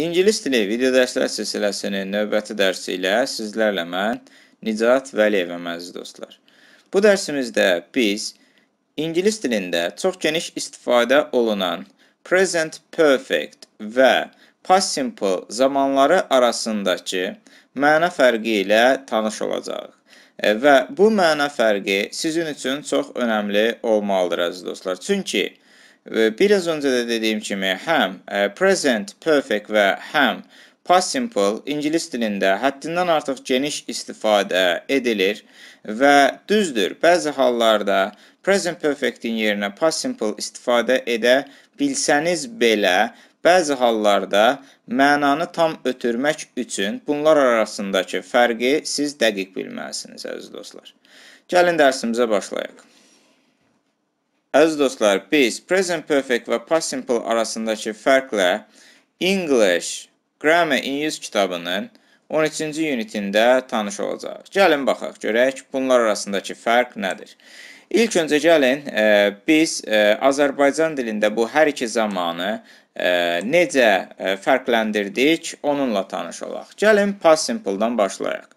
İngilis dili video dərslər silsiləsinin növbəti dərsi ilə sizlərlə mən Nicat Vəliyevə məziz dostlar. Bu dərsimizdə biz İngilis dilində çox geniş istifadə olunan present perfect və past simple zamanları arasındakı məna fərqi ilə tanış olacağıq. E, və bu məna fərqi sizin üçün çox önəmli olmalıdır əziz dostlar. Çünki biraz öncə də dediyim kimi həm e, present perfect və həm past simple ingilis dilində həddindən artıq geniş istifadə edilir və düzdür, bəzi hallarda present perfect-in yerinə past simple istifadə edə bilsəniz belə, bəzi hallarda mənanı tam ötürmək üçün bunlar arasındakı fərqi siz dəqiq bilməlisiniz, əziz dostlar. Gəlin dərsimizə başlayaq. Əziz dostlar, biz present perfect və past simple arasındakı fərqlə English Grammar in Use kitabının 13-cü unitində tanış olacaq. Gəlin baxaq, görək bunlar arasındakı fərq nədir? İlk öncə gəlin, ə, e, biz ə, e, Azərbaycan dilində bu hər iki zamanı ə, e, necə ə, fərqləndirdik, onunla tanış olaq. Gəlin past simple-dan başlayaq.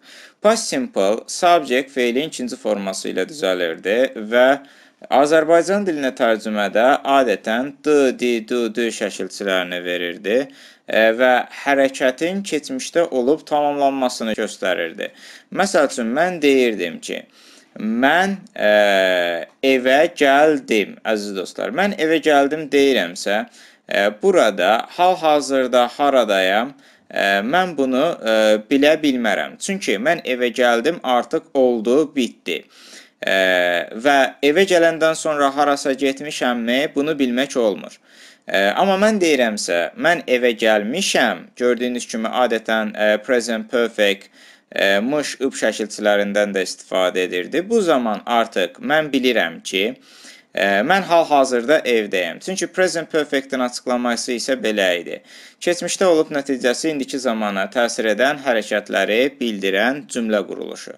Past simple subject feilin ikinci forması ilə düzəlirdi və ə, Azərbaycan dilinə tərcümədə adətən d, d, d, d şəkilçilərini verirdi e, və hərəkətin keçmişdə olub tamamlanmasını göstərirdi. Məsəl üçün mən deyirdim ki, mən ə, e, evə gəldim, əziz dostlar. Mən evə gəldim deyirəmsə, ə, e, burada hal-hazırda haradayam? Ə, mən bunu ə, bilə bilmərəm. Çünki mən evə gəldim, artıq oldu, bitdi və evə gələndən sonra harasa getmişəmmi, bunu bilmək olmur. Ə, amma mən deyirəmsə, mən evə gəlmişəm. Gördüyünüz kimi adətən ə, e, present perfect ə, mış üb şəkilçilərindən də istifadə edirdi. Bu zaman artıq mən bilirəm ki, ə, e, mən hal-hazırda evdəyəm. Çünki present perfect-in açıqlaması isə belə idi. Keçmişdə olub nəticəsi indiki zamana təsir edən hərəkətləri bildirən cümlə quruluşu.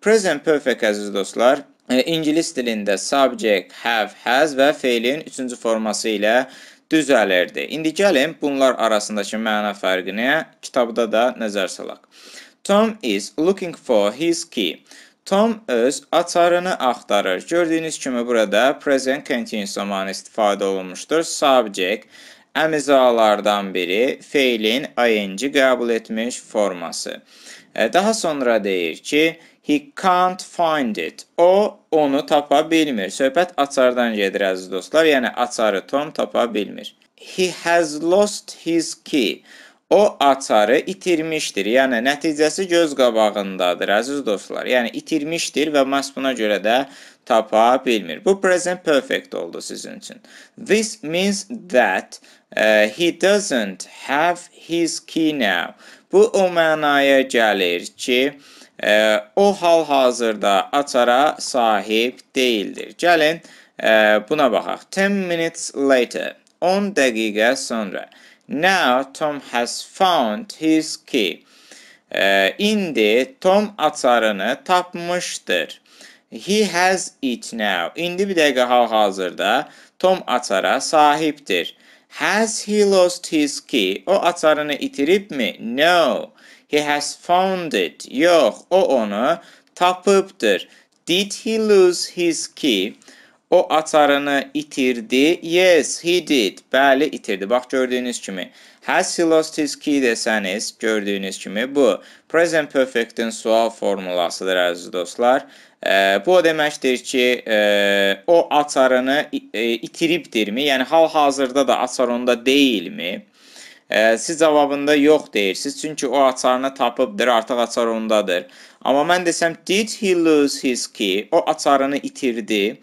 Present perfect əziz dostlar, e, ingilis dilində subject, have, has və feilin üçüncü forması ilə düzəlirdi. İndi gəlin bunlar arasındakı məna fərqini kitabda da nəzər salaq. Tom is looking for his key. Tom öz açarını axtarır. Gördüyünüz kimi burada present continuous zamanı istifadə olunmuşdur. Subject əmizalardan biri feilin ing qəbul etmiş forması. E, daha sonra deyir ki, He can't find it. O onu tapa bilmir. Söhbət açardan gedir əziz dostlar. Yəni açarı Tom tapa bilmir. He has lost his key. O açarı itirmişdir. Yəni nəticəsi göz qabağındadır əziz dostlar. Yəni itirmişdir və məhz buna görə də tapa bilmir. Bu present perfect oldu sizin üçün. This means that uh, he doesn't have his key now. Bu o mənaya gəlir ki, e, o hal-hazırda açara sahib deyildir. Gəlin e, buna baxaq. 10 minutes later. 10 dəqiqə sonra. Now Tom has found his key. E, indi Tom açarını tapmışdır. He has it now. İndi bir dəqiqə hal-hazırda Tom açara sahibdir. Has he lost his key? O açarını itiribmi? No. He has found it. Yox, o onu tapıbdır. Did he lose his key? O açarını itirdi. Yes, he did. Bəli, itirdi. Bax, gördüyünüz kimi. Has he lost his key desəniz, gördüyünüz kimi bu present perfect-in sual formulasıdır, əziz dostlar. E, bu o deməkdir ki, e, o açarını e, itiribdirmi? Yəni hal-hazırda da açar onda deyilmi? E, siz cavabında yox deyirsiniz, çünki o açarını tapıbdır, artıq açar ondadır. Amma mən desəm, did he lose his key? O açarını itirdi.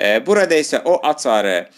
E, burada isə o açarı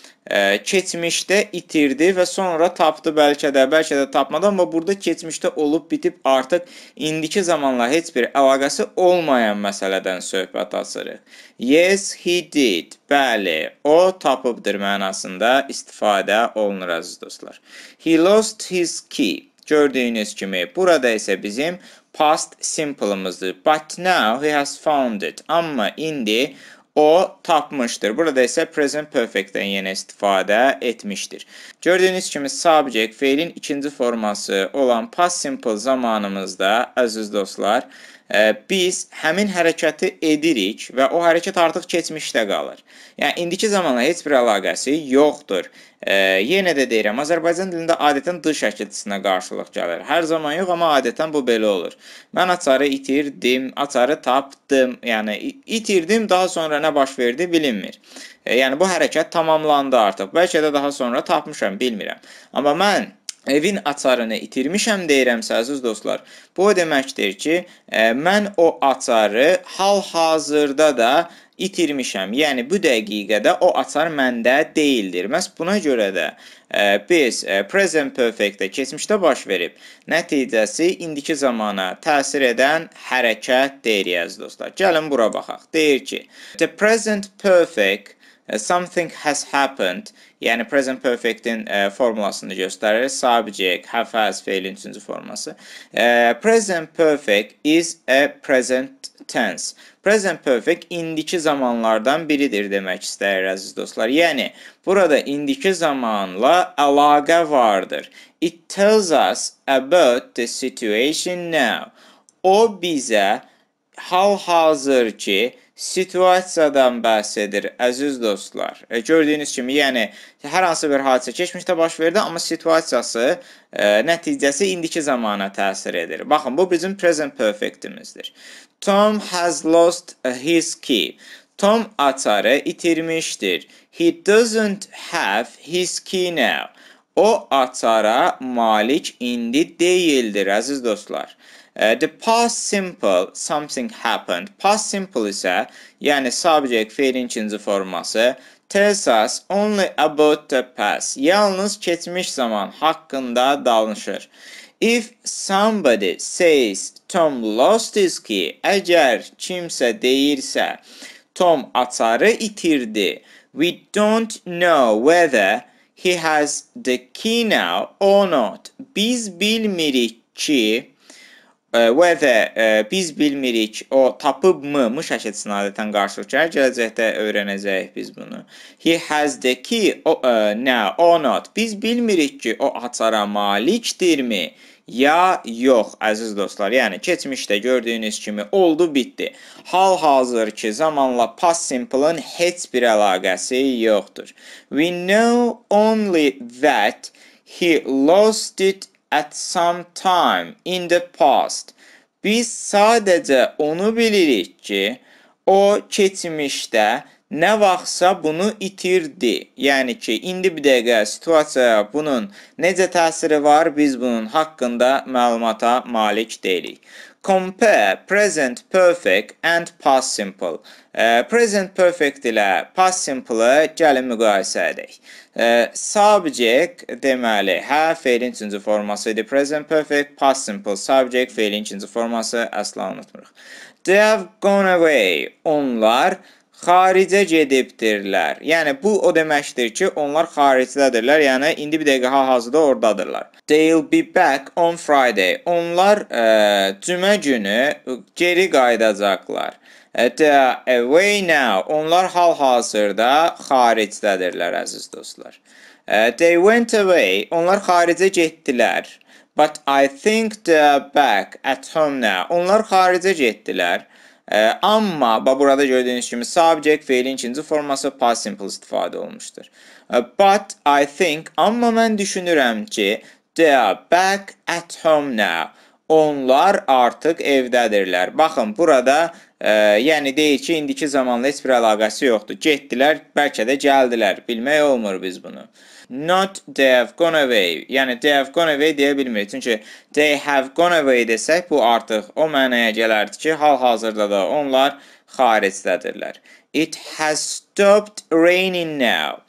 keçmişdə itirdi və sonra tapdı bəlkə də, bəlkə də tapmadı, amma burada keçmişdə olub bitib artıq indiki zamanla heç bir əlaqəsi olmayan məsələdən söhbət açırıq. Yes, he did. Bəli, o tapıbdır mənasında istifadə olunur əziz dostlar. He lost his key. Gördüyünüz kimi burada isə bizim past simple'ımızdır. But now he has found it. Amma indi o tapmıştır. Burada ise present perfect'ten yine istifade etmiştir. Gördüğünüz kimi sabcek fiilin ikinci forması olan past simple zamanımızda aziz dostlar biz həmin hərəkəti edirik və o hərəkət artıq keçmişdə qalır. Yəni indiki zamanla heç bir əlaqəsi yoxdur. E, yenə də deyirəm, Azərbaycan dilində adətən d şəkilçisinə qarşılıq gəlir. Hər zaman yox, amma adətən bu belə olur. Mən açarı itirdim, açarı tapdım. Yəni itirdim, daha sonra nə baş verdi bilinmir. E, yəni bu hərəkət tamamlandı artıq. Bəlkə də daha sonra tapmışam, bilmirəm. Amma mən evin açarını itirmişəm deyirəmsə əziz dostlar, bu o deməkdir ki, ə, e, mən o açarı hal-hazırda da itirmişəm. Yəni bu dəqiqədə o açar məndə deyildir. Məs buna görə də ə, e, biz ə, e, present perfect-də keçmişdə baş verib nəticəsi indiki zamana təsir edən hərəkət deyirik əziz dostlar. Gəlin bura baxaq. Deyir ki, the present perfect something has happened Yəni present perfect-in e, formulasını göstərir. Sabicək, have has feilin üçüncü forması. E, present perfect is a present tense. Present perfect indiki zamanlardan biridir demək istəyir əziz dostlar. Yəni burada indiki zamanla əlaqə vardır. It tells us about the situation now. O bizə hal-hazır ki, situasiyadan bəhs edir, əziz dostlar. E, gördüyünüz kimi, yəni hər hansı bir hadisə keçmişdə baş verdi, amma situasiyası, e, nəticəsi indiki zamana təsir edir. Baxın, bu bizim present perfectimizdir. Tom has lost his key. Tom açarı itirmişdir. He doesn't have his key now. O açara malik indi deyildir, əziz dostlar. Uh, the past simple something happened. Past simple isə, uh, yəni subject fiilin ikinci forması tells us only about the past. Yalnız keçmiş zaman haqqında danışır. If somebody says Tom lost his key, əgər kimsə deyirsə Tom açarı itirdi. We don't know whether he has the key now or not. Biz bilmirik ki, və də e, biz bilmirik o tapıbmı şəkilçisini adətən qarşılıq gəlir. Gələcəkdə öyrənəcəyik biz bunu. He has the key o, ə, e, nə or not. Biz bilmirik ki, o açara malikdirmi? ya yox, əziz dostlar. Yəni keçmişdə gördüyünüz kimi oldu, bitdi. Hal-hazır ki, zamanla past simple-ın heç bir əlaqəsi yoxdur. We know only that he lost it at some time in the past. Biz sadəcə onu bilirik ki, o keçmişdə nə vaxtsa bunu itirdi. Yəni ki, indi bir dəqiqə situasiyaya bunun necə təsiri var, biz bunun haqqında məlumata malik deyilik compare present perfect and past simple. E, present perfect ilə past simple-ı gəlin müqayisə edək. E, subject deməli, hə feilin ikinci forması idi. Present perfect, past simple, subject feilin ikinci forması əsla unutmuruq. They have gone away. Onlar xaricə gedibdirlər. Yəni bu o deməkdir ki, onlar xaricdədirlər. Yəni indi bir dəqiqə hal-hazırda ordadırlar. They'll be back on Friday. Onlar ə, e, cümə günü geri qayıdacaqlar. E, they are away now. Onlar hal-hazırda xaricdədirlər, əziz dostlar. E, they went away. Onlar xaricə getdilər. But I think they are back at home now. Onlar xaricə getdilər. E, amma bax burada gördüyünüz kimi subject feilin ikinci forması past simple istifadə olmuşdur. E, but I think amma mən düşünürəm ki they are back at home now. Onlar artıq evdədirlər. Baxın burada e, yəni deyir ki indiki zamanla heç bir əlaqəsi yoxdur. Getdilər, bəlkə də gəldilər. Bilmək olmur biz bunu. Not they have gone away. Yəni they have gone away deyə bilmir. Çünki they have gone away desək bu artıq o mənaya gələrdi ki, hal-hazırda da onlar xaricdədirlər. It has stopped raining now.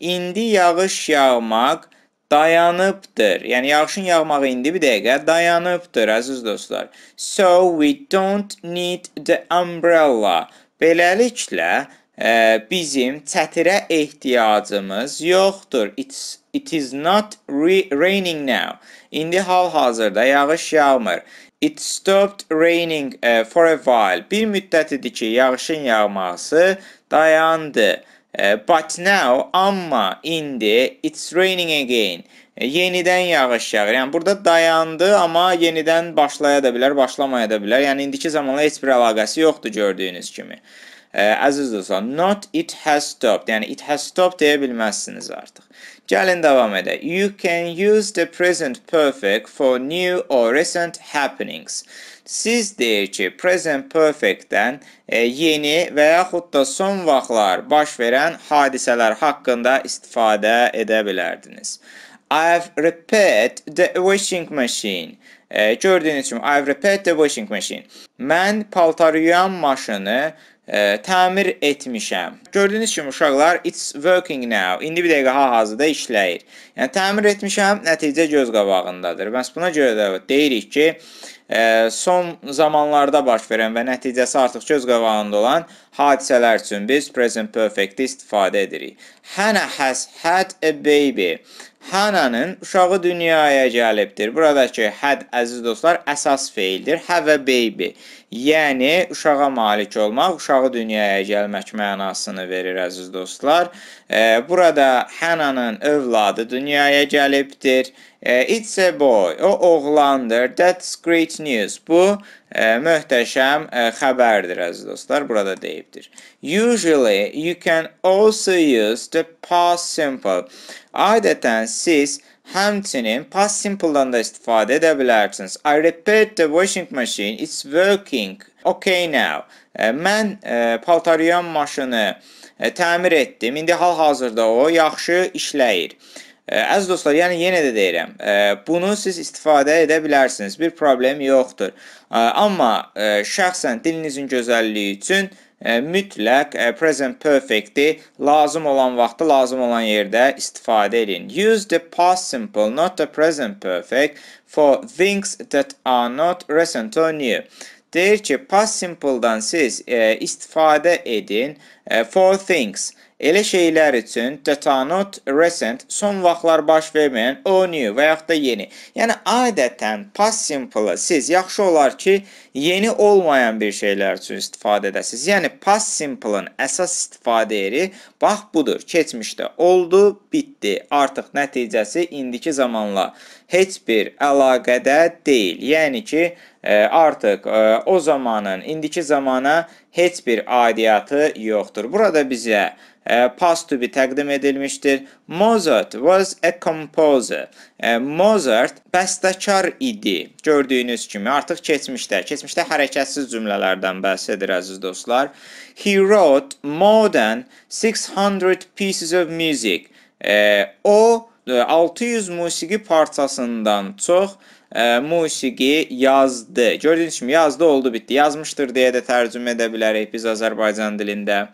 İndi yağış yağmaq dayanıbdır. Yəni yağışın yağmağı indi bir dəqiqə dayanıbdır, əziz dostlar. So we don't need the umbrella. Beləliklə bizim çətirə ehtiyacımız yoxdur. It's it is not raining now. İndi hal-hazırda yağış yağmır. It stopped raining uh, for a while. Bir müddət idi ki, yağışın yağması dayandı. Uh, but now, amma indi it's raining again. E, yenidən yağış yağır. Yəni burada dayandı, amma yenidən başlaya da bilər, başlamaya da bilər. Yəni indiki zamanla heç bir əlaqəsi yoxdur gördüyünüz kimi. Əziz dostlar, not it has stopped. Yəni it has stopped deyə bilməzsiniz artıq. Gəlin davam edək. You can use the present perfect for new or recent happenings. Siz deyir ki, present perfect-dən e, yeni və yaxud da son vaxtlar baş verən hadisələr haqqında istifadə edə bilərdiniz. I've repaired the washing machine. E, gördüyünüz kimi I've repaired the washing machine. Mən paltar yuyan maşını e, təmir etmişəm. Gördüyünüz kimi uşaqlar it's working now. İndi bir dəqiqə hal-hazırda işləyir. Yəni təmir etmişəm, nəticə göz qabağındadır. Bəs buna görə də deyirik ki, e, son zamanlarda baş verən və nəticəsi artıq göz qabağında olan hadisələr üçün biz present perfect istifadə edirik. Hannah has had a baby. Hananın uşağı dünyaya gəlibdir. Buradakı həd, əziz dostlar, əsas feildir. Have hə a baby. Yəni, uşağa malik olmaq, uşağı dünyaya gəlmək mənasını verir, əziz dostlar. E, burada Hananın övladı dünyaya gəlibdir. It's a boy. O oğlandır. That's great news. Bu ə, e, möhtəşəm ə, e, xəbərdir əziz dostlar. Burada deyibdir. Usually you can also use the past simple. Adətən siz Həmçinin past simple-dan da istifadə edə bilərsiniz. I repaired the washing machine. It's working. Okay now. E, mən ə, paltarıyan maşını ə, təmir etdim. İndi hal-hazırda o yaxşı işləyir. Əziz dostlar, yəni yenə də deyirəm, e, bunu siz istifadə edə bilərsiniz. Bir problem yoxdur. E, amma e, şəxsən dilinizin gözəlliyi üçün mütləq present perfect-i lazım olan vaxtda, lazım olan yerdə istifadə edin. Use the past simple, not the present perfect for things that are not recent or new. Deyir ki, past simple-dan siz istifadə edin for things Elə şeylər üçün tətanut recent son vaxtlar baş verməyən o new və yaxud da yeni. Yəni adətən past simple siz yaxşı olar ki, yeni olmayan bir şeylər üçün istifadə edəsiniz. Yəni past simple-ın əsas istifadə yeri bax budur. Keçmişdə oldu, bitdi. Artıq nəticəsi indiki zamanla heç bir əlaqədə deyil. Yəni ki, e, artıq e, o zamanın indiki zamana heç bir adiyyatı yoxdur. Burada bizə e, past to be təqdim edilmişdir. Mozart was a composer. E, Mozart bəstəkar idi. Gördüyünüz kimi artıq keçmişdə, keçmişdə hərəkətsiz cümlələrdən bəhs edir əziz dostlar. He wrote more than 600 pieces of music. E, o 600 musiqi parçasından çox ə, e, musiqi yazdı. Gördüyünüz kimi yazdı oldu bitdi. Yazmışdır deyə də tərcümə edə bilərik biz Azərbaycan dilində.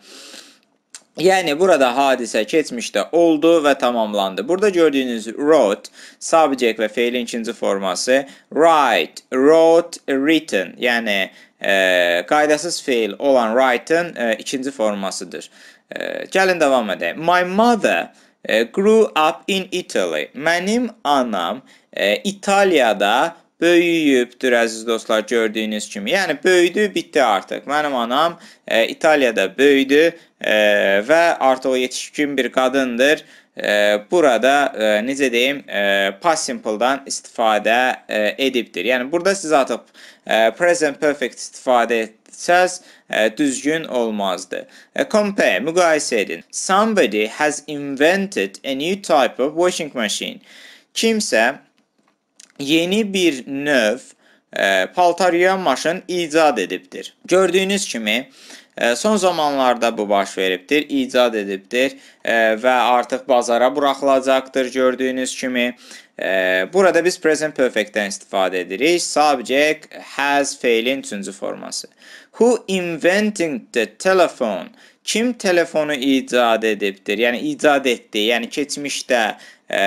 Yani burada hadise geçmişte oldu ve tamamlandı. Burada gördüğünüz wrote, subject ve fiilin ikinci forması write, wrote, written yani e, qaydasız fiil olan written e, ikinci formasıdır. E, gəlin davam edək. My mother e, grew up in Italy. Mənim anam e, İtaliyada böyüyübdür əziz dostlar gördüyünüz kimi. Yəni böyüdü, bitdi artıq. Mənim anam e, İtaliyada böyüdü e, və artıq yetişkin bir qadındır. E, burada e, necə deyim, e, past simple-dan istifadə e, edibdir. Yəni burada siz artıq e, present perfect istifadə etsəz e, düzgün olmazdı. E, compare müqayisə edin. Somebody has invented a new type of washing machine. Kimsə yeni bir növ e, paltar yuyan maşın icad edibdir. Gördüyünüz kimi e, son zamanlarda bu baş veribdir, icad edibdir e, və artıq bazara buraxılacaqdır gördüyünüz kimi. E, burada biz present perfect-dən istifadə edirik. Subject has feilin üçüncü forması. Who invented the telephone? Kim telefonu icad edibdir? Yəni icad etdi, yəni keçmişdə E,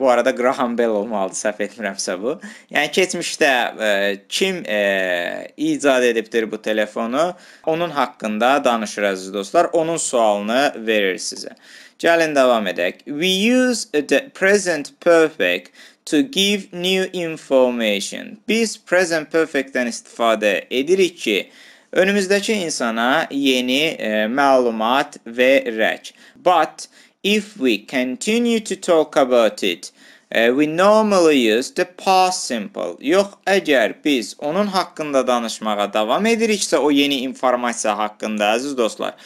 bu arada Graham Bell olmalıdır, səhv etmirəmsə bu. Yəni keçmişdə e, kim e, icad edibdir bu telefonu, onun haqqında danışır əziz dostlar, onun sualını verir sizə. Gəlin davam edək. We use the present perfect to give new information. Biz present perfect-dən istifadə edirik ki, önümüzdəki insana yeni e, məlumat verək. But if we continue to talk about it. E, we normally use the past simple. Yox, əgər biz onun haqqında danışmağa davam ediriksə, o yeni informasiya haqqında əziz dostlar,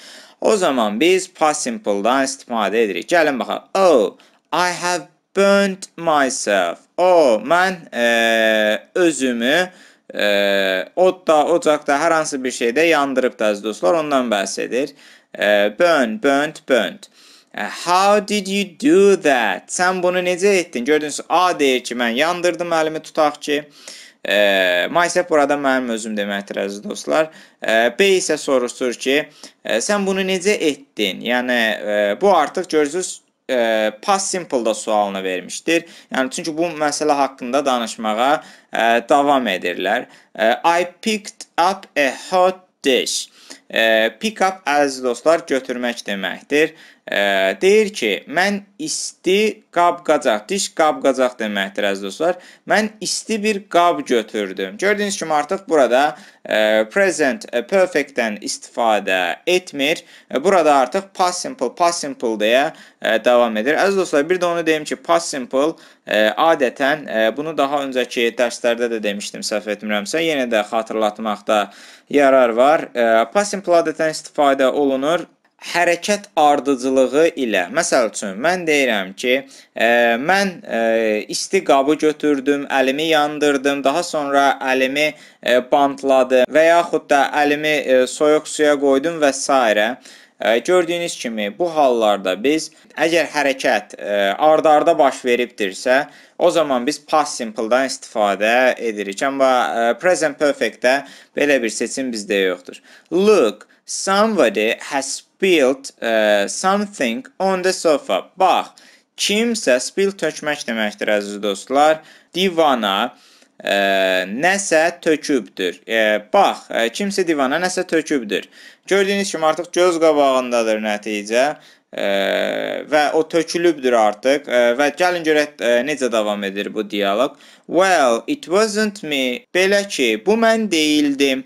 o zaman biz past simple'dan dan istifadə edirik. Gəlin baxaq. Oh, I have burnt myself. Oh, mən e, özümü ə, e, odda, ocaqda, hər hansı bir şeydə yandırıb da əziz dostlar, ondan bəhs edir. burn, burnt, burnt. burnt. E, how did you do that? Sən bunu necə etdin? Gördünüz, A deyir ki, mən yandırdım əlimi tutaq ki. E, Myself burada mənim özüm deməkdir əziz dostlar. E, B isə soruşur ki, e, sən bunu necə etdin? Yəni e, bu artıq görürsüz e, past simple-da sualını vermişdir. Yəni çünki bu məsələ haqqında danışmağa e, davam edirlər. E, I picked up a hot dish. E, pick up əziz dostlar götürmək deməkdir. Ə, deyir ki, mən isti qab-qacaq, diş qab-qacaq deməkdir əziz dostlar. Mən isti bir qab götürdüm. Gördüyünüz kimi artıq burada ə, e, present ə, e, perfect-dən istifadə etmir. E, burada artıq past simple, past simple deyə ə, davam edir. Əziz dostlar, bir də onu deyim ki, past simple ə, adətən ə, bunu daha öncəki dərslərdə də demişdim, səhv etmirəmsə, yenə də xatırlatmaqda yarar var. Ə, past simple adətən istifadə olunur hərəkət ardıcılığı ilə, məsəl üçün mən deyirəm ki, ə, e, mən ə, e, isti qabı götürdüm, əlimi yandırdım, daha sonra əlimi ə, e, bantladım və yaxud da əlimi ə, soyuq suya qoydum və s. Ə, gördüyünüz kimi bu hallarda biz əgər hərəkət ardarda -arda baş veribdirsə, o zaman biz past simple-dan istifadə edirik. Amma ə, present perfect-də belə bir seçim bizdə yoxdur. Look Somebody has spilled uh, something on the sofa. Bax, kimsə spill tökmək deməkdir əziz dostlar. Divana ə, e, nəsə tökübdür. Ə, e, bax, ə, e, kimsə divana nəsə tökübdür. Gördüyünüz kimi artıq göz qabağındadır nəticə və o tökülübdür artıq və gəlin görək e, necə davam edir bu dialoq. Well, it wasn't me. Belə ki, bu mən deyildim.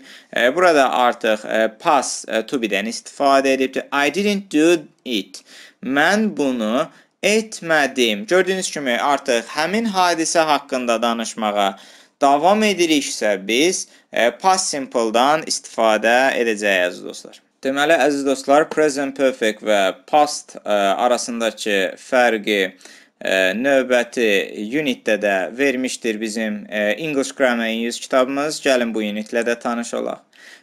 Burada artıq e, past e, to be-dən istifadə edibdir. I didn't do it. Mən bunu etmədim. Gördüyünüz kimi artıq həmin hadisə haqqında danışmağa davam ediriksə biz past simple-dan istifadə edəcəyik əziz dostlar. Deməli, əziz dostlar, present perfect və past ə, e, arasındakı fərqi Ə, e, növbəti unitdə də vermişdir bizim ə, e, English Grammar in Use kitabımız. Gəlin bu unitlə də tanış olaq.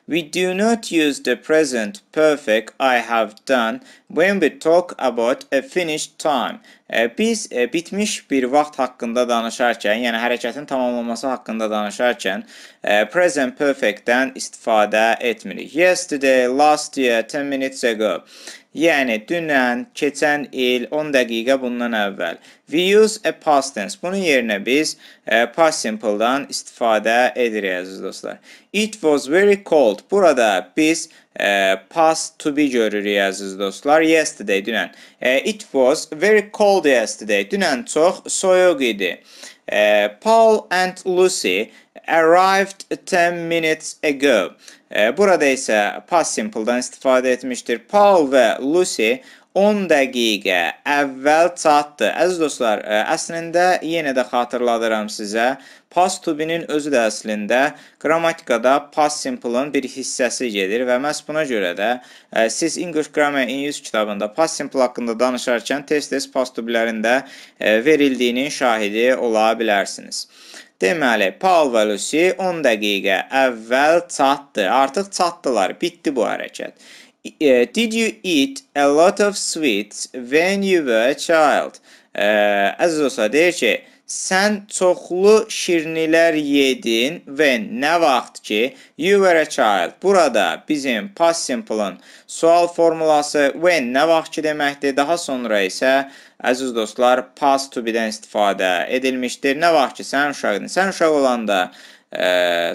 We do not use the present perfect I have done when we talk about a finished time. E, biz e, bitmiş bir vaxt haqqında danışarkən, yəni hərəkətin tamamlanması haqqında danışarkən e, present perfect-dən istifadə etmirik. Yesterday, last year, 10 minutes ago. Yəni dünən, keçən il, 10 dəqiqə bundan əvvəl. We use a past tense. Bunun yerinə biz e, past simple-dan istifadə edirik əziz dostlar. It was very cold. Burada biz e, past to be görürük əziz dostlar. Yesterday dünən. E, it was very cold yesterday. Dünən çox soyuq idi. E, Paul and Lucy arrived 10 minutes ago. Burada isə past simple-dan istifadə etmişdir. Paul və Lucy 10 dəqiqə əvvəl çatdı. Əziz dostlar, e, əslində yenə də xatırladıram sizə, past to-be-nin özü də əslində qrammatikada past simple-ın bir hissəsi gedir və məhz buna görə də ə, e, siz English Grammar in Use kitabında past simple haqqında danışarkən tez-tez past to-be-lərin də ə, e, verildiyinin şahidi ola bilərsiniz. Deməli, Paul və Lucy 10 dəqiqə əvvəl çatdı. Artıq çatdılar. Bitdi bu hərəkət. E, did you eat a lot of sweets when you were a child? Ə, e, əziz olsa deyir ki, sən çoxlu şirinlər yedin və nə vaxt ki you were a child. Burada bizim past simple-ın sual formulası when nə vaxt ki deməkdir. Daha sonra isə əziz dostlar, past to be-dən istifadə edilmişdir. Nə vaxt ki, sən uşaqdın, sən uşaq olanda ə, e,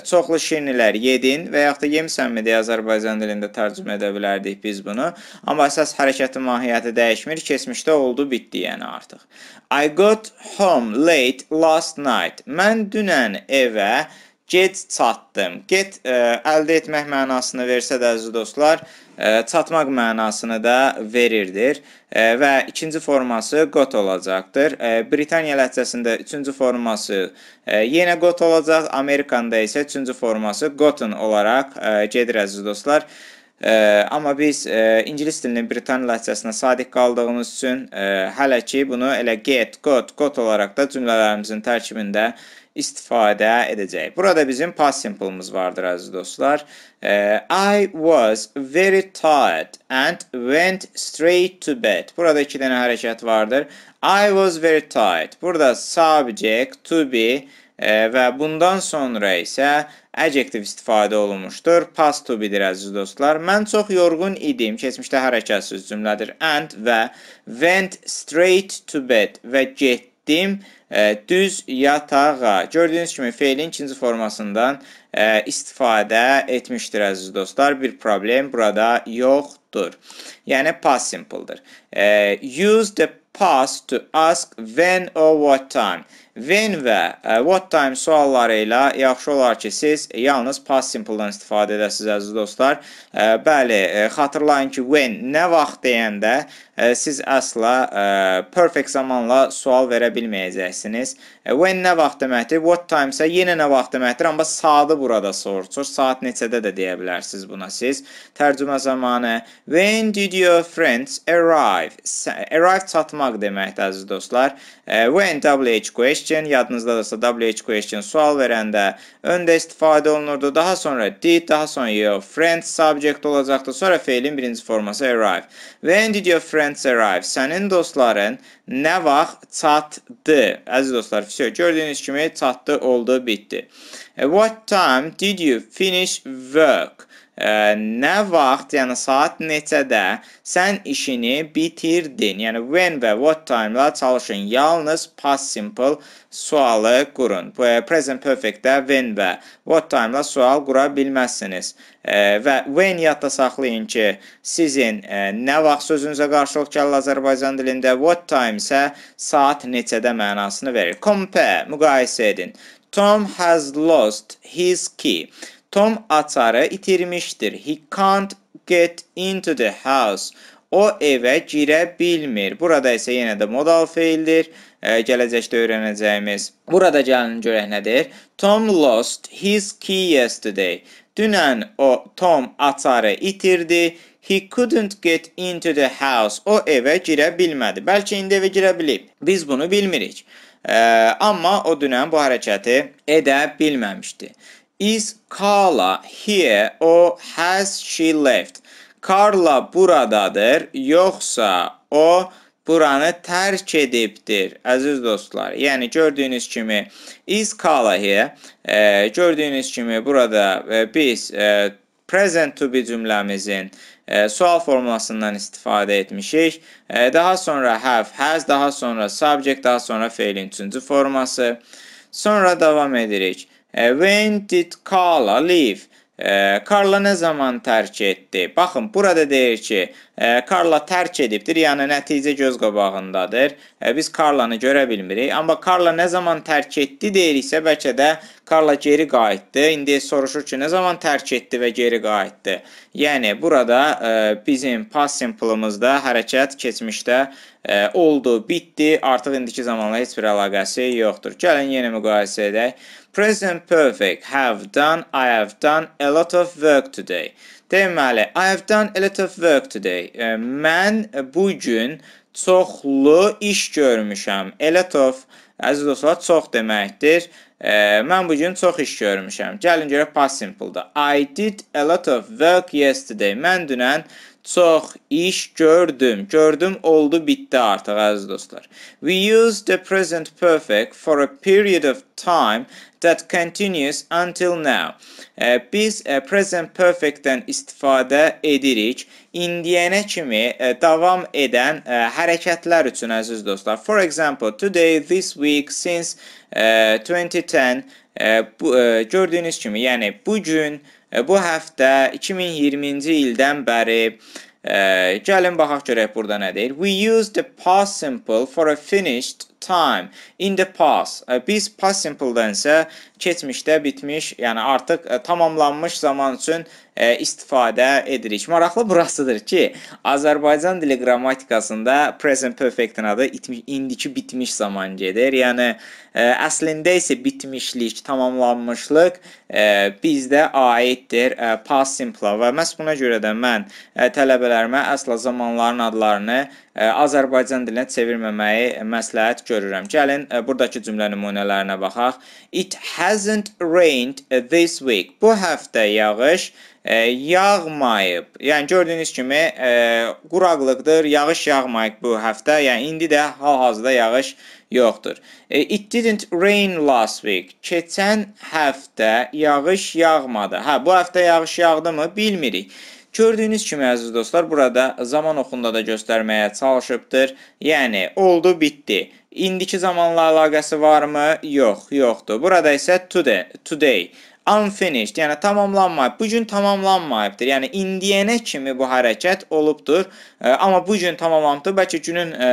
çoxlu şirnilər yedin və yaxud da yemisənmi deyə Azərbaycan dilində tərcümə edə bilərdik biz bunu. Amma əsas hərəkətin mahiyyəti dəyişmir, keçmişdə oldu, bitdi yəni artıq. I got home late last night. Mən dünən evə gec çatdım. Get ə, e, əldə etmək mənasını versə də əziz dostlar, ə, çatmaq mənasını da verirdir və ikinci forması got olacaqdır. Britaniya ləhcəsində üçüncü forması e, yenə got olacaq, Amerikanda isə üçüncü forması gotten olaraq e, gedir əziz dostlar. Ə, e, amma biz ə, ingilis dilinin Britaniya ləhcəsinə sadiq qaldığımız üçün ə, hələ ki bunu elə get, got, got olaraq da cümlələrimizin tərkibində istifadə edəcək. Burada bizim past simple-ımız vardır əziz dostlar. I was very tired and went straight to bed. Burada iki dənə hərəkət vardır. I was very tired. Burada subject, to be və bundan sonra isə adjektiv istifadə olunmuşdur. Past to be-dir əziz dostlar. Mən çox yorğun idim. Keçmişdə hərəkətsiz cümlədir. And və went straight to bed və getdi getdim düz yatağa. Gördüyünüz kimi feilin ikinci formasından istifadə etmişdir əziz dostlar. Bir problem burada yoxdur. Yəni past simple-dır. Use the past to ask when or what time. When və what time sualları ilə yaxşı olar ki, siz yalnız past simple-dan istifadə edəsiniz əziz dostlar. Bəli, xatırlayın ki, when nə vaxt deyəndə siz əsla perfect zamanla sual verə bilməyəcəksiniz. When nə vaxt deməkdir? What time isə yenə nə vaxt deməkdir? Amma saatı burada soruşur. Saat neçədə də deyə bilərsiniz buna siz. Tərcümə zamanı When did your friends arrive? Arrive çatmaq deməkdir əziz dostlar. When WH question yadınızdadırsa WH question sual verəndə öndə istifadə olunurdu. Daha sonra did, daha sonra your friends subject olacaqdı. Sonra feilin birinci forması arrive. When did your friends friends arrive? Sənin dostların nə vaxt çatdı? Əziz dostlar, все, gördüyünüz kimi çatdı, oldu, bitdi. What time did you finish work? ə, nə vaxt, yəni saat neçədə sən işini bitirdin. Yəni when və what time-la çalışın. Yalnız past simple sualı qurun. Present perfect-də when və what time-la sual qura bilməzsiniz. Ə, və when yadda saxlayın ki, sizin ə, e, nə vaxt sözünüzə qarşılıq gəlir Azərbaycan dilində what time isə saat neçədə mənasını verir. Compare, müqayisə edin. Tom has lost his key. Tom açarı itirmişdir. He can't get into the house. O evə girə bilmir. Burada isə yenə də modal feildir. Ə, gələcəkdə öyrənəcəyimiz. Burada gəlin görək nədir? Tom lost his key yesterday. Dünən o Tom açarı itirdi. He couldn't get into the house. O evə girə bilmədi. Bəlkə indi evə girə bilib. Biz bunu bilmirik. Ə, amma o dünən bu hərəkəti edə bilməmişdi. Is Carla here or has she left? Carla buradadır, yoxsa o buranı tərk edibdir. Əziz dostlar, yəni gördüyünüz kimi is Carla here. E, gördüyünüz kimi burada e, biz e, present to be cümləmizin e, sual formasından istifadə etmişik. E, daha sonra have, has, daha sonra subject, daha sonra feilin üçüncü forması. Sonra davam edirik. E, when did Carla leave? Karla e, nə zaman tərk etdi? Baxın, burada deyir ki, Karla e, tərk edibdir, yəni nəticə göz qabağındadır. Biz Karlanı görə bilmirik, amma Karla nə zaman tərk etdi deyiriksə, bəlkə də Karla geri qayıtdı. İndi soruşur ki, nə zaman tərk etdi və geri qayıtdı? Yəni, burada bizim past simple-ımızda hərəkət keçmişdə oldu, bitdi, artıq indiki zamanla heç bir əlaqəsi yoxdur. Gəlin, yeni müqayisə edək. Present perfect have done, I have done a lot of work today. Deməli, I have done a lot of work today. Mən e, bu gün çoxlu iş görmüşəm. A lot of, əziz dostlar, çox deməkdir. Mən bu gün çox iş görmüşəm. Gəlin görək past simple-da. I did a lot of work yesterday. Mən dünən çox iş gördüm. Gördüm oldu bitdi artıq əziz dostlar. We use the present perfect for a period of time that continues until now. Ə, e, biz ə, e, present perfect-dən istifadə edirik indiyənə kimi ə, e, davam edən ə, hərəkətlər üçün əziz dostlar. For example, today, this week, since ə, 2010 ə, bu ə, gördüyünüz kimi, yəni bu gün ə, E, bu həftə 2020-ci ildən bəri ə, e, gəlin baxaq görək burada nə deyir. We use the past simple for a finished time in the past. E, biz past simple-dan isə keçmişdə bitmiş, yəni artıq ə, tamamlanmış zaman üçün E, istifadə edirik. Maraqlı burasıdır ki, Azərbaycan dili qrammatikasında present perfectin adı itmiş, indiki bitmiş zaman gedir. Yəni e, əslində isə bitmişlik, tamamlanmışlıq e, bizdə aiddir past simple və məhz buna görə də mən tələbələrimə əsla zamanların adlarını Azərbaycan dilinə çevirməməyi məsləhət görürəm. Gəlin buradakı cümlə nümunələrinə baxaq. It hasn't rained this week. Bu həftə yağış yağmayıb. Yəni gördüyünüz kimi e, quraqlıqdır, yağış yağmayıb bu həftə. Yəni indi də hal-hazırda yağış yoxdur. E, it didn't rain last week. Keçən həftə yağış yağmadı. Hə, bu həftə yağış yağdı mı bilmirik. Gördüyünüz kimi əziz dostlar, burada zaman oxunda da göstərməyə çalışıbdır. Yəni, oldu, bitdi. İndiki zamanla əlaqəsi varmı? Yox, yoxdur. Burada isə today, today unfinished, yəni tamamlanmayıb. Bu gün tamamlanmayıbdır. Yəni indiyənə kimi bu hərəkət olubdur. E, amma bu gün tamamlandı. Bəlkə günün e,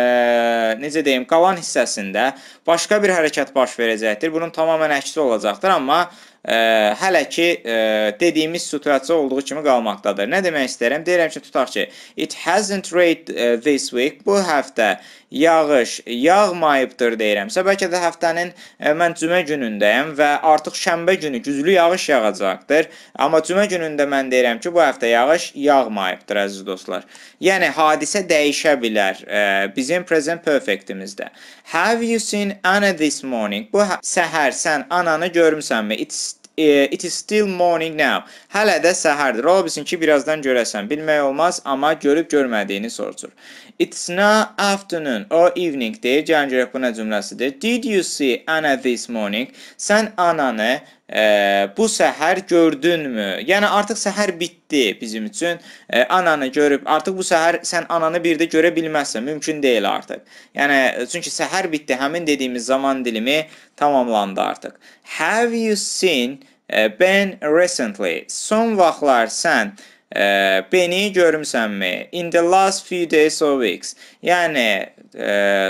necə deyim, qalan hissəsində başqa bir hərəkət baş verəcəkdir. Bunun tamamilə əksi olacaqdır, amma ə, hələ ki ə, e, dediyimiz situasiya olduğu kimi qalmaqdadır. Nə demək istəyirəm? Deyirəm ki, tutaq ki, it hasn't rained uh, this week. Bu həftə yağış yağmayıbdır deyirəmsə, bəlkə də həftənin ə, e, mən cümə günündəyəm və artıq şənbə günü güclü yağış yağacaqdır. Amma cümə günündə mən deyirəm ki, bu həftə yağış yağmayıbdır əziz dostlar. Yəni hadisə dəyişə bilər ə, bizim present perfectimizdə. Have you seen Anna this morning? Bu hə-, səhər sən ananı görmüsənmi? It's It is still morning now. Hələ də səhərdir. Robinson ki, birazdan görəsən. Bilmək olmaz, amma görüb görmədiyini soruşur. It's now afternoon or evening deyir. Gəlin görək bu nə cümləsidir. Did you see Anna this morning? Sən Ananı Ə, bu səhər gördünmü? Yəni artıq səhər bitdi bizim üçün. Ə, ananı görüb artıq bu səhər sən ananı bir də görə bilməzsən, mümkün deyil artıq. Yəni çünki səhər bitdi, həmin dediyimiz zaman dilimi tamamlandı artıq. Have you seen ə, e, Ben recently? Son vaxtlar sən ə, e, beni görmüsənmi? In the last few days or weeks. Yəni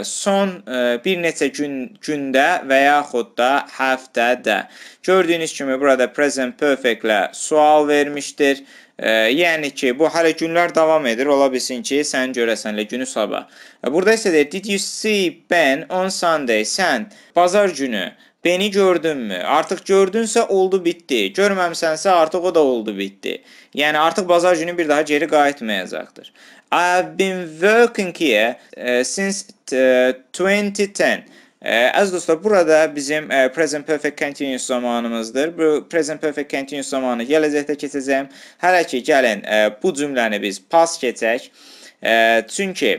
son e, bir neçə gün gündə və yaxud da həftədə. Gördüyünüz kimi burada present perfect-lə sual vermişdir. E, yəni ki, bu hələ günlər davam edir. Ola bilsin ki, sən görəsənlə günü sabah. Burada isə deyir, did you see Ben on Sunday? Sən bazar günü Beni gördünmü? Artıq gördünsə oldu bitdi. Görməmsənsə artıq o da oldu bitdi. Yəni artıq bazar günü bir daha geri qayıtmayacaqdır. I've been working here uh, since uh, 2010. Əziz uh, dostlar, burada bizim uh, present perfect continuous zamanımızdır. Bu present perfect continuous zamanı gələcəkdə keçəcəyim. Hələ ki gəlin bu cümləni biz pas keçək. Uh, Çünki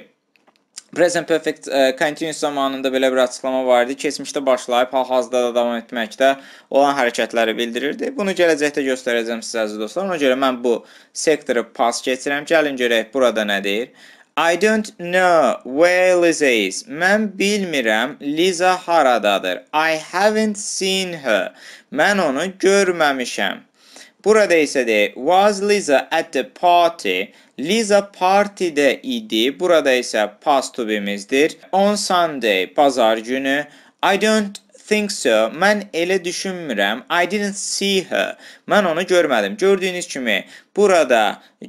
Present Perfect e, Continuous zamanında belə bir açıqlama var idi. Keçmişdə başlayıb hal-hazırda da davam etməkdə olan hərəkətləri bildirirdi. Bunu gələcəkdə göstərəcəm sizə əziz dostlar. Ona görə mən bu sektoru pas keçirəm. Gəlin görək burada nə deyir. I don't know where Lisa is. Mən bilmirəm Liza haradadır. I haven't seen her. Mən onu görməmişəm. Burada ise de was Lisa at the party? Lisa partide idi. Burada ise past to be'mizdir. On Sunday pazar günü. I don't think so. Mən elə düşünmürəm. I didn't see her. Mən onu görmədim. Gördüyünüz kimi burada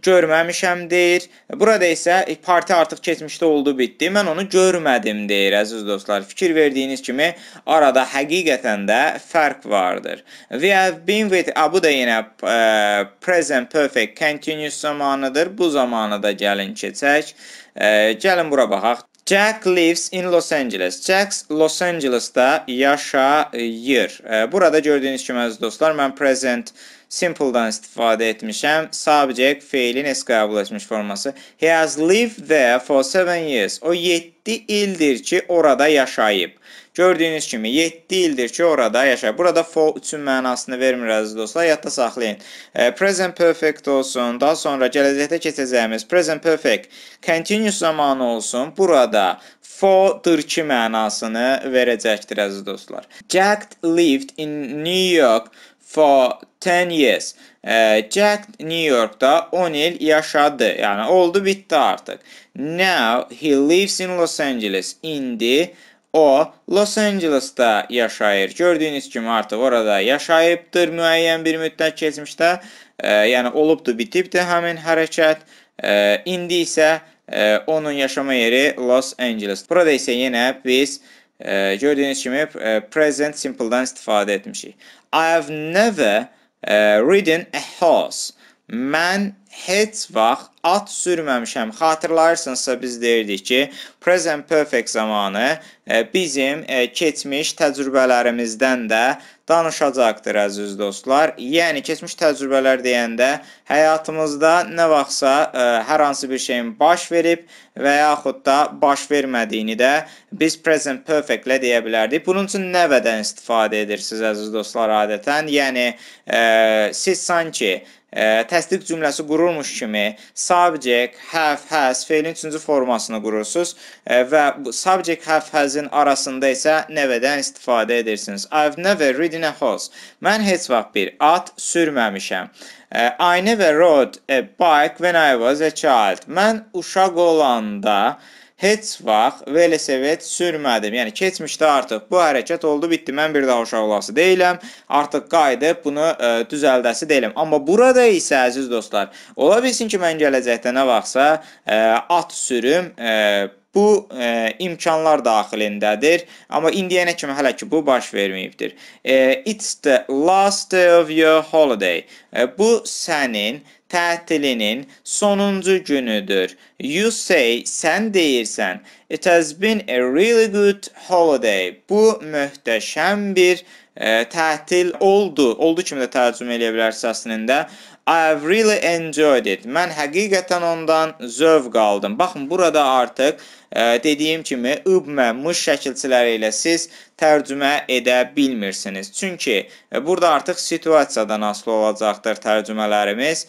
görməmişəm deyir. Burada isə parti artıq keçmişdə oldu, bitdi. Mən onu görmədim deyir əziz dostlar. Fikir verdiyiniz kimi arada həqiqətən də fərq vardır. We have been with a, bu da yenə ə, e, present perfect continuous zamanıdır. Bu zamanı da gəlin keçək. Ə, e, gəlin bura baxaq. Jack lives in Los Angeles. Jack Los Angeles'da yaşayır. Burada gördüyünüz kimi əziz dostlar, mən present simple'dan istifadə etmişəm. Subject feilin eskabulaşmış forması. He has lived there for 7 years. O 7 ildir ki, orada yaşayıb. Gördüyünüz kimi 7 ildir ki orada yaşayır. Burada for üçün mənasını vermir əziz dostlar. Yadda saxlayın. E, present perfect olsun. Daha sonra gələcəkdə keçəcəyimiz present perfect continuous zamanı olsun. Burada for-dır ki mənasını verəcəkdir əziz dostlar. Jack lived in New York for 10 years. E, Jack New York'da 10 il yaşadı. Yəni oldu, bitdi artıq. Now he lives in Los Angeles. İndi O, Los Angeles-da yaşayır. Gördüyünüz kimi artıq orada yaşayıbdır müəyyən bir müddət keçmişdə. E, yəni, olubdur, bitibdir həmin hərəkət. E, indi isə e, onun yaşama yeri Los Angeles. Burada isə yenə biz e, gördüyünüz kimi e, present simple-dan istifadə etmişik. I have never e, ridden a horse. Mən heç vaxt at sürməmişəm. Xatırlayırsınızsa biz deyirdik ki, present perfect zamanı e, bizim e, keçmiş təcrübələrimizdən də danışacaqdır əziz dostlar. Yəni keçmiş təcrübələr deyəndə həyatımızda nə vaxtsa ə, e, hər hansı bir şeyin baş verib və yaxud da baş vermədiyini də biz present perfect-lə deyə bilərdik. Bunun üçün nə vədən istifadə edirsiniz əziz dostlar adətən? Yəni ə, siz sanki e, təsdiq cümləsi qurulmuş kimi subject, have, has feilin üçüncü formasını qurursuz e, və subject, have, has-in arasında isə nəvədən istifadə edirsiniz. I've never ridden a horse. Mən heç vaxt bir at sürməmişəm. I never rode a bike when I was a child. Mən uşaq olanda e, heç vaxt velosiped sürmədim. Yəni keçmişdə artıq bu hərəkət oldu, bitdi. Mən bir daha uşaq olası deyiləm. Artıq qayıdıb bunu ə, e, düzəldəsi deyiləm. Amma burada isə əziz dostlar, ola bilsin ki, mən gələcəkdə nə vaxtsa ə, e, at sürüm, ə, e, Bu e, imkanlar daxilindədir, amma indiyənə kimi hələ ki bu baş verməyibdir. E, it's the last day of your holiday. E, bu sənin tətilinin sonuncu günüdür. You say, sən deyirsən, it has been a really good holiday. Bu möhtəşəm bir ə, e, tətil oldu. Oldu kimi də tərcümə eləyə bilərsiz əslində. I have really enjoyed it. Mən həqiqətən ondan zövq aldım. Baxın, burada artıq dediyim kimi ıbmə, mış şəkilçiləri ilə siz tərcümə edə bilmirsiniz. Çünki e, burada artıq situasiyadan asılı olacaqdır tərcümələrimiz.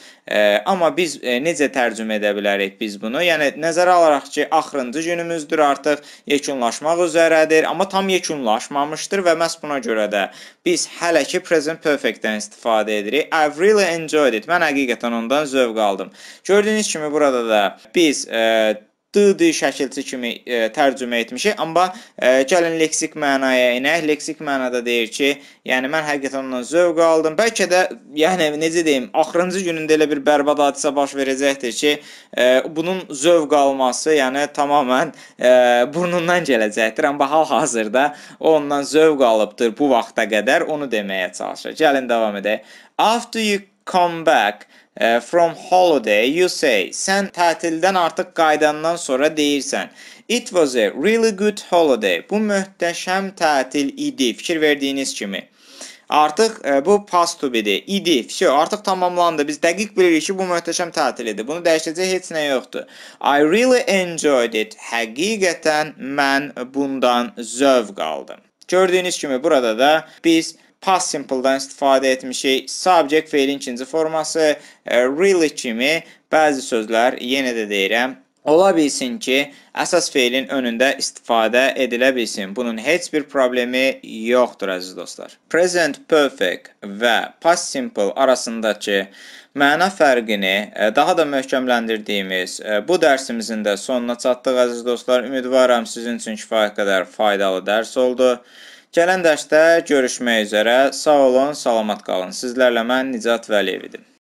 Amma biz e, necə tərcümə edə bilərik biz bunu? Yəni nəzərə alaraq ki, axırıncı günümüzdür artıq, yekunlaşmaq üzrədir, amma tam yekunlaşmamışdır və məhz buna görə də biz hələ ki present perfect-dən istifadə edirik. I really enjoyed it. Mən həqiqətən ondan zövq aldım. Gördüyünüz kimi burada da biz e, d-d şəkilçi kimi e, tərcümə etmişik. Amma e, gəlin leksik mənaya inək. Leksik mənada deyir ki, yəni mən həqiqətən ondan zövq aldım. Bəlkə də, yəni necə deyim, axırıncı günündə elə bir bərbad hadisə baş verəcəkdir ki, e, bunun zövq alması, yəni tamamilə e, burnundan gələcəkdir. Amma hal-hazırda o ondan zövq alıbdır bu vaxta qədər, onu deməyə çalışır. Gəlin davam edək. After you come back e, from holiday you say sən tətildən artıq qayıdandan sonra deyirsən it was a really good holiday bu möhtəşəm tətil idi fikir verdiyiniz kimi Artıq e, eh, bu past to be-dir. İdi. Всё, artıq tamamlandı. Biz dəqiq bilirik ki, bu möhtəşəm tətil idi. Bunu dəyişəcək heç nə yoxdur. I really enjoyed it. Həqiqətən mən bundan zövq aldım. Gördüyünüz kimi burada da biz past simple-dan istifadə etmişik. Subject feilin ikinci forması, e, really kimi bəzi sözlər yenə də deyirəm. Ola bilsin ki, əsas feilin önündə istifadə edilə bilsin. Bunun heç bir problemi yoxdur, əziz dostlar. Present perfect və past simple arasındakı məna fərqini e, daha da möhkəmləndirdiyimiz e, bu dərsimizin də sonuna çatdıq, əziz dostlar. Ümidvaram sizin üçün kifayət qədər faydalı dərs oldu. Gələn dərsdə görüşmək üzrə. Sağ olun, salamat qalın. Sizlərlə mən Nicat Vəliyev idim.